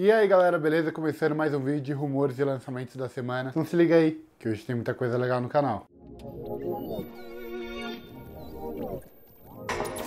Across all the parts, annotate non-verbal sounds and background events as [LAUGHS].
E aí galera, beleza? Começando mais um vídeo de rumores e lançamentos da semana. Então se liga aí, que hoje tem muita coisa legal no canal.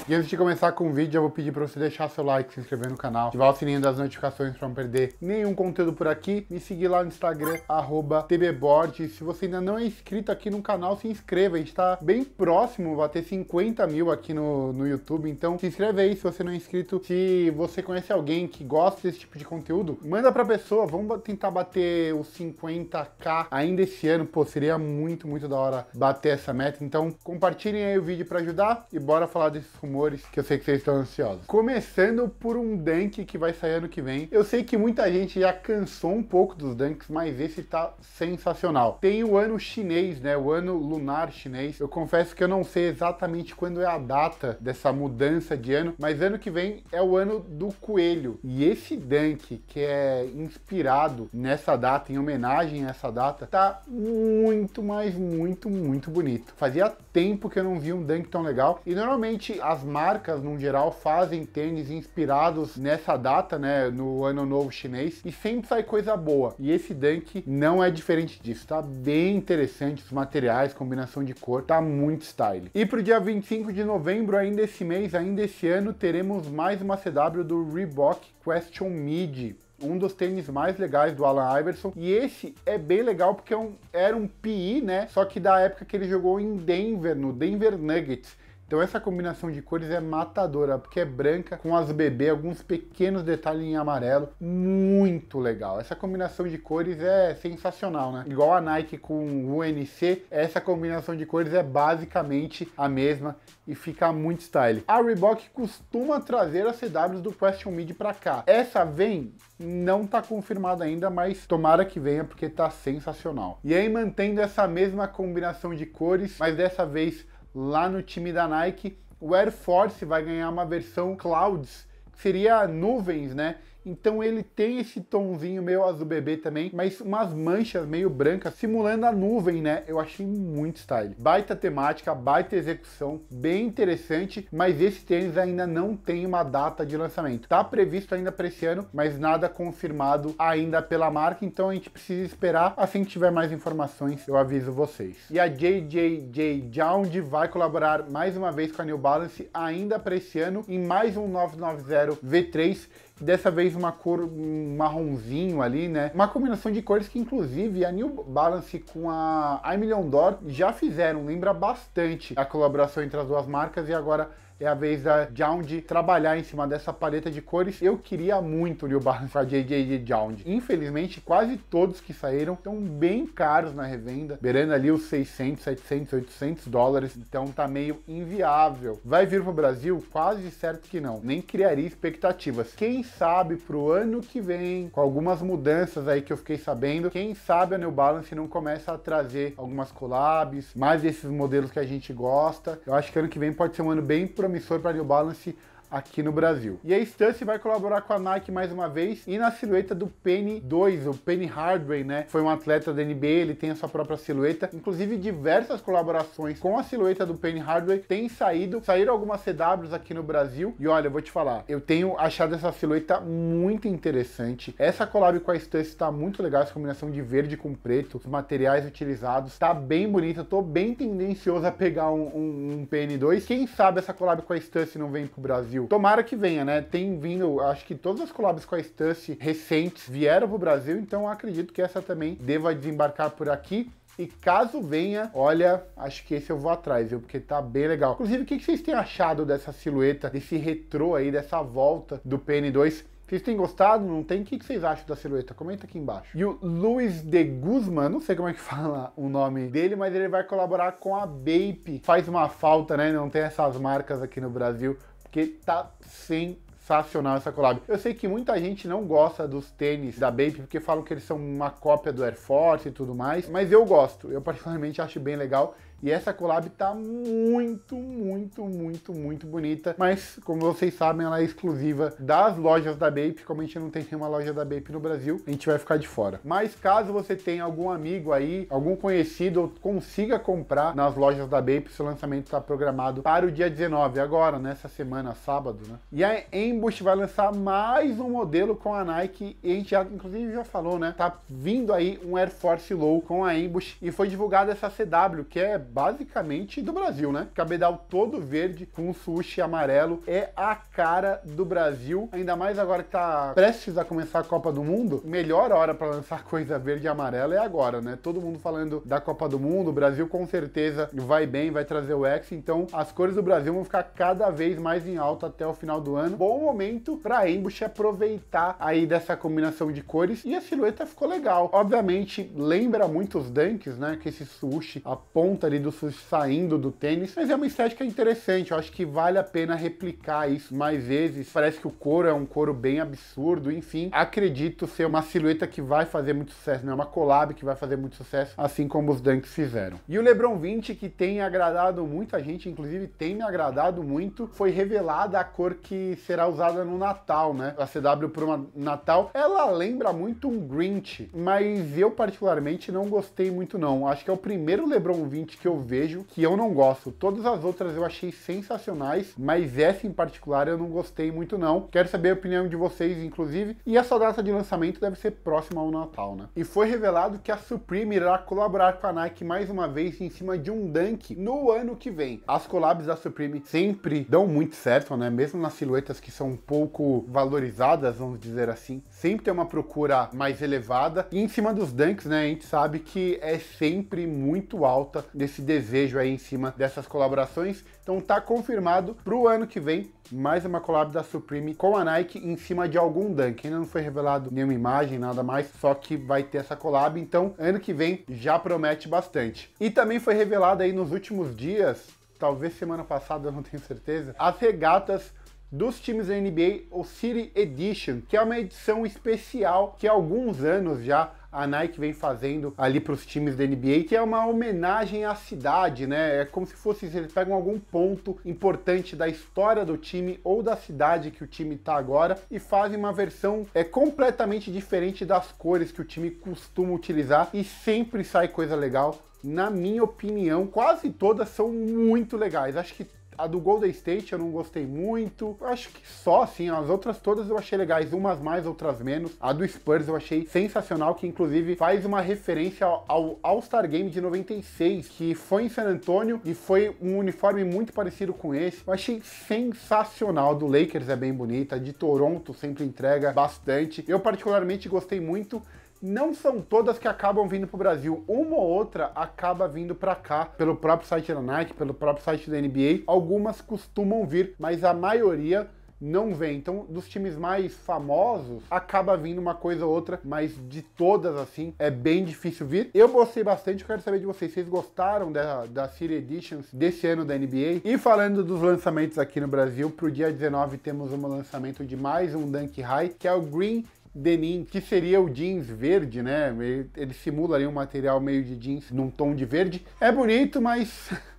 E antes de começar com o vídeo, eu vou pedir para você deixar seu like, se inscrever no canal, ativar o sininho das notificações para não perder nenhum conteúdo por aqui, me seguir lá no Instagram, arroba tbboard. Se você ainda não é inscrito aqui no canal, se inscreva. A gente está bem próximo, vai ter 50 mil aqui no, no YouTube, então se inscreve aí se você não é inscrito. Se você conhece alguém que gosta desse tipo de conteúdo, manda para a pessoa, vamos tentar bater os 50k ainda esse ano, pô, seria muito, muito da hora bater essa meta. Então compartilhem aí o vídeo para ajudar e bora falar desses rumores rumores que eu sei que vocês estão ansiosos. Começando por um dunk que vai sair ano que vem. Eu sei que muita gente já cansou um pouco dos dunks, mas esse tá sensacional. Tem o ano chinês, né? O ano lunar chinês. Eu confesso que eu não sei exatamente quando é a data dessa mudança de ano, mas ano que vem é o ano do coelho. E esse dunk que é inspirado nessa data, em homenagem a essa data, tá muito, mas muito, muito bonito. Fazia tempo que eu não vi um dunk tão legal. E normalmente as as marcas, no geral, fazem tênis inspirados nessa data, né? No Ano Novo Chinês. E sempre sai coisa boa. E esse Dunk não é diferente disso. Tá bem interessante os materiais, combinação de cor. Tá muito style. E pro dia 25 de novembro, ainda esse mês, ainda esse ano, teremos mais uma CW do Reebok Question Mid um dos tênis mais legais do Alan Iverson. E esse é bem legal porque é um, era um PI, né? Só que da época que ele jogou em Denver, no Denver Nuggets. Então essa combinação de cores é matadora, porque é branca com as bebê, alguns pequenos detalhes em amarelo, muito legal. Essa combinação de cores é sensacional, né? Igual a Nike com o UNC, essa combinação de cores é basicamente a mesma e fica muito style. A Reebok costuma trazer as CWs do Question Mid para cá. Essa vem? Não tá confirmada ainda, mas tomara que venha porque tá sensacional. E aí mantendo essa mesma combinação de cores, mas dessa vez lá no time da Nike. O Air Force vai ganhar uma versão Clouds, que seria nuvens, né? Então ele tem esse tomzinho meio azul bebê também, mas umas manchas meio brancas, simulando a nuvem, né? Eu achei muito style. Baita temática, baita execução, bem interessante, mas esse tênis ainda não tem uma data de lançamento. Tá previsto ainda para esse ano, mas nada confirmado ainda pela marca, então a gente precisa esperar. Assim que tiver mais informações, eu aviso vocês. E a JJJ Jound vai colaborar mais uma vez com a New Balance ainda para esse ano em mais um 990 V3 dessa vez uma cor marronzinho ali, né? Uma combinação de cores que inclusive a New Balance com a I Million Dor já fizeram, lembra bastante a colaboração entre as duas marcas e agora é a vez da Jound trabalhar em cima dessa paleta de cores. Eu queria muito o New Balance para JJ Jound. Infelizmente, quase todos que saíram estão bem caros na revenda, beirando ali os 600, 700, 800 dólares, então tá meio inviável. Vai vir pro Brasil? Quase certo que não. Nem criaria expectativas. Quem sabe pro ano que vem, com algumas mudanças aí que eu fiquei sabendo, quem sabe a New Balance não começa a trazer algumas collabs, mais desses modelos que a gente gosta. Eu acho que ano que vem pode ser um ano bem promissor emissor para New Balance aqui no Brasil. E a Stussy vai colaborar com a Nike mais uma vez e na silhueta do Penny 2, o Penny Hardway, né? Foi um atleta da NBA, ele tem a sua própria silhueta, inclusive diversas colaborações com a silhueta do Penny Hardway têm saído, saíram algumas CWs aqui no Brasil e olha, eu vou te falar, eu tenho achado essa silhueta muito interessante. Essa collab com a Stussy está muito legal, essa combinação de verde com preto, os materiais utilizados, tá bem bonita, tô bem tendencioso a pegar um, um, um PN2. Quem sabe essa collab com a Stussy não vem pro Brasil Brasil. Tomara que venha, né? Tem vindo, acho que todas as collabs com a Stussy recentes vieram pro Brasil, então acredito que essa também deva desembarcar por aqui. E caso venha, olha, acho que esse eu vou atrás, viu? Porque tá bem legal. Inclusive, o que vocês têm achado dessa silhueta, desse retrô aí, dessa volta do PN2? Vocês têm gostado? Não tem? O que vocês acham da silhueta? Comenta aqui embaixo. E o Luiz de Guzman, não sei como é que [LAUGHS] fala o nome dele, mas ele vai colaborar com a Bape. Faz uma falta, né? Não tem essas marcas aqui no Brasil porque tá sem sensacional essa collab. Eu sei que muita gente não gosta dos tênis da Bape porque falam que eles são uma cópia do Air Force e tudo mais, mas eu gosto. Eu particularmente acho bem legal e essa collab tá muito, muito, muito, muito bonita. Mas, como vocês sabem, ela é exclusiva das lojas da Bape. Como a gente não tem nenhuma loja da Bape no Brasil, a gente vai ficar de fora. Mas caso você tenha algum amigo aí, algum conhecido, ou consiga comprar nas lojas da Bape, seu lançamento está programado para o dia 19, agora, nessa semana, sábado, né? E a Ambush vai lançar mais um modelo com a Nike. E a gente já, inclusive, já falou, né? Tá vindo aí um Air Force Low com a Ambush. E foi divulgada essa CW, que é basicamente do Brasil, né? Cabedal todo verde com sushi amarelo é a cara do Brasil. Ainda mais agora que tá prestes a começar a Copa do Mundo, melhor hora para lançar [LAUGHS] coisa verde e amarela é agora, né? Todo mundo falando da Copa do Mundo, o Brasil com certeza vai bem, vai trazer o ex, então as cores do Brasil vão ficar cada vez mais em alta até o final do ano. Bom momento para Embush aproveitar aí dessa combinação de cores e a silhueta ficou legal. Obviamente lembra muito os Dunks, né? Que esse sushi, a ponta ali Indústrias saindo do tênis, mas é uma estética interessante, eu acho que vale a pena replicar isso mais vezes. Parece que o couro é um couro bem absurdo, enfim. Acredito ser uma silhueta que vai fazer muito sucesso, não é uma collab que vai fazer muito sucesso, assim como os Dunks fizeram. E o LeBron 20, que tem agradado muita gente, inclusive tem me agradado muito, foi revelada a cor que será usada no Natal, né? A CW para Natal, ela lembra muito um Grinch, mas eu particularmente não gostei muito não. Acho que é o primeiro LeBron 20 que eu eu vejo que eu não gosto. Todas as outras eu achei sensacionais, mas essa em particular eu não gostei muito não. Quero saber a opinião de vocês, inclusive. E essa data de lançamento deve ser próxima ao Natal, né? E foi revelado que a Supreme irá colaborar com a Nike mais uma vez em cima de um Dunk no ano que vem. As collabs da Supreme sempre dão muito certo, né? Mesmo nas silhuetas que são um pouco valorizadas, vamos dizer assim, sempre tem uma procura mais elevada. E em cima dos Dunks, né? A gente sabe que é sempre muito alta nesse esse desejo aí em cima dessas colaborações. Então tá confirmado para o ano que vem mais uma collab da Supreme com a Nike em cima de algum dunk. Ainda não foi revelado nenhuma imagem, nada mais, só que vai ter essa collab, então ano que vem já promete bastante. E também foi revelado aí nos últimos dias, talvez semana passada, eu não tenho certeza, as regatas dos times da NBA, o City Edition, que é uma edição especial que há alguns anos já a Nike vem fazendo ali para os times da NBA, que é uma homenagem à cidade, né? É como se fosse, eles pegam algum ponto importante da história do time ou da cidade que o time está agora e fazem uma versão é completamente diferente das cores que o time costuma utilizar e sempre sai coisa legal na minha opinião, quase todas são muito legais. Acho que a do Golden State eu não gostei muito. Acho que só, assim, as outras todas eu achei legais, umas mais, outras menos. A do Spurs eu achei sensacional, que inclusive faz uma referência ao All-Star Game de 96, que foi em San Antonio e foi um uniforme muito parecido com esse. Eu achei sensacional. A do Lakers é bem bonita, a de Toronto sempre entrega bastante. Eu particularmente gostei muito não são todas que acabam vindo para o Brasil. Uma ou outra acaba vindo para cá pelo próprio site da Nike, pelo próprio site da NBA. Algumas costumam vir, mas a maioria não vem. Então, dos times mais famosos, acaba vindo uma coisa ou outra, mas de todas, assim, é bem difícil vir. Eu gostei bastante, eu quero saber de vocês. Vocês gostaram da, da City Editions desse ano da NBA? E falando dos lançamentos aqui no Brasil, pro dia 19 temos um lançamento de mais um Dunk High, que é o Green denim, que seria o jeans verde, né? Ele, ele simula ali um material meio de jeans num tom de verde. É bonito, mas [LAUGHS]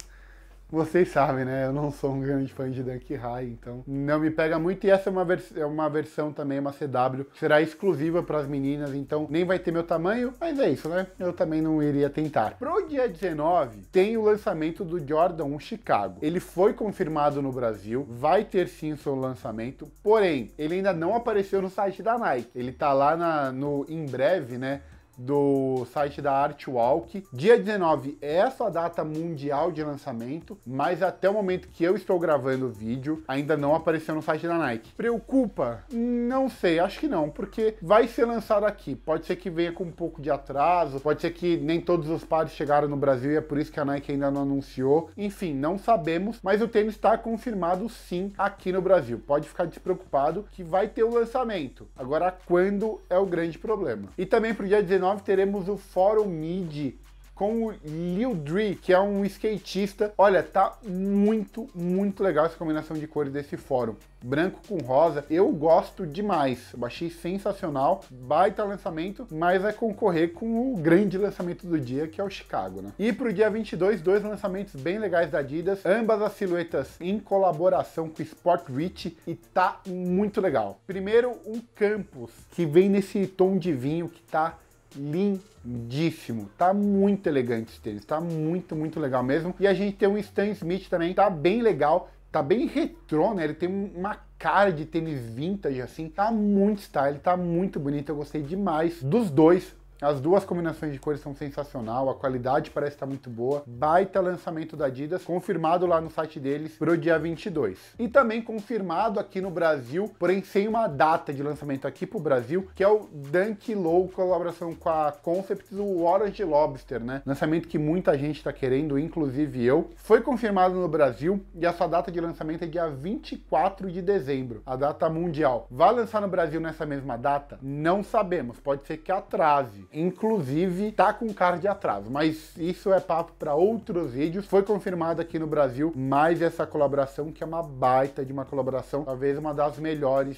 Vocês sabem, né? Eu não sou um grande fã de Dunk High, então não me pega muito. E essa é uma, vers é uma versão também, uma CW, será exclusiva para as meninas, então nem vai ter meu tamanho, mas é isso, né? Eu também não iria tentar. Pro dia 19, tem o lançamento do Jordan 1 Chicago. Ele foi confirmado no Brasil, vai ter sim seu lançamento, porém, ele ainda não apareceu no site da Nike. Ele tá lá na, no em breve, né? do site da Artwalk. Dia 19 é a sua data mundial de lançamento, mas até o momento que eu estou gravando o vídeo, ainda não apareceu no site da Nike. Preocupa? Não sei, acho que não, porque vai ser lançado aqui. Pode ser que venha com um pouco de atraso, pode ser que nem todos os pares chegaram no Brasil e é por isso que a Nike ainda não anunciou. Enfim, não sabemos, mas o tênis está confirmado sim aqui no Brasil. Pode ficar despreocupado que vai ter o lançamento. Agora, quando é o grande problema. E também para o dia 19 teremos o Fórum MIDI com o Lil Dri, que é um skatista. Olha, tá muito, muito legal essa combinação de cores desse fórum. Branco com rosa, eu gosto demais. Eu achei sensacional, baita lançamento, mas vai é concorrer com o grande lançamento do dia, que é o Chicago, né? E pro dia 22, dois lançamentos bem legais da Adidas, ambas as silhuetas em colaboração com o Sport Rich e tá muito legal. Primeiro, um Campus, que vem nesse tom de vinho que tá lindíssimo. Tá muito elegante esse tênis, tá muito, muito legal mesmo. E a gente tem um Stan Smith também, tá bem legal, tá bem retrô, né? Ele tem uma cara de tênis vintage, assim. Tá muito style, tá muito bonito, eu gostei demais dos dois as duas combinações de cores são sensacional, a qualidade parece estar muito boa. Baita lançamento da Adidas, confirmado lá no site deles para o dia 22. E também confirmado aqui no Brasil, porém sem uma data de lançamento aqui para o Brasil, que é o Dunk Low colaboração com a Concept do Orange Lobster, né? Lançamento que muita gente está querendo, inclusive eu. Foi confirmado no Brasil e a sua data de lançamento é dia 24 de dezembro, a data mundial. Vai lançar no Brasil nessa mesma data? Não sabemos, pode ser que atrase inclusive tá com cara de atraso, mas isso é papo para outros vídeos. Foi confirmado aqui no Brasil mais essa colaboração, que é uma baita de uma colaboração, talvez uma das melhores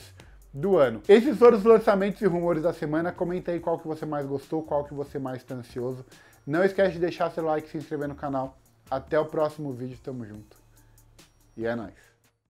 do ano. Esses foram os lançamentos e rumores da semana. Comenta aí qual que você mais gostou, qual que você mais está ansioso. Não esquece de deixar seu like, se inscrever no canal. Até o próximo vídeo, tamo junto. E é nóis.